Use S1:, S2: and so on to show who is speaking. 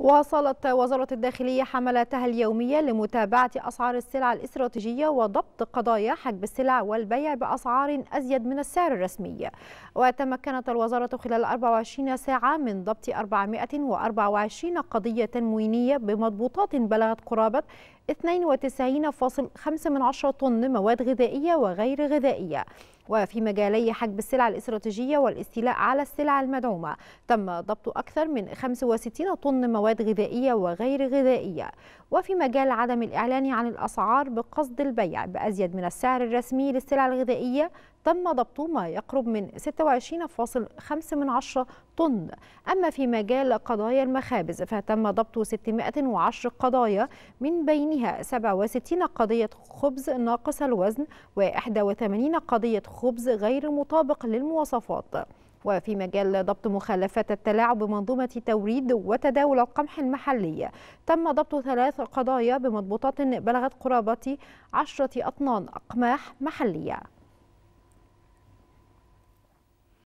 S1: واصلت وزارة الداخلية حملاتها اليومية لمتابعة أسعار السلع الاستراتيجية وضبط قضايا حجب السلع والبيع بأسعار أزيد من السعر الرسمي وتمكنت الوزارة خلال 24 ساعة من ضبط 424 قضية تموينية بمضبوطات بلغت قرابة 92.5 طن مواد غذائية وغير غذائية وفي مجالي حجب السلع الاستراتيجية والاستيلاء على السلع المدعومة تم ضبط أكثر من 65 طن مواد غذائية وغير غذائية وفي مجال عدم الإعلان عن الأسعار بقصد البيع بأزيد من السعر الرسمي للسلع الغذائية تم ضبط ما يقرب من 26.5 طن أما في مجال قضايا المخابز فتم ضبط 610 قضايا من بينها 67 قضية خبز ناقص الوزن و81 قضية خبز غير مطابق للمواصفات وفي مجال ضبط مخالفات التلاعب بمنظومة توريد وتداول القمح المحلية تم ضبط ثلاث قضايا بمضبوطات بلغت قرابة عشرة أطنان أقماح محلية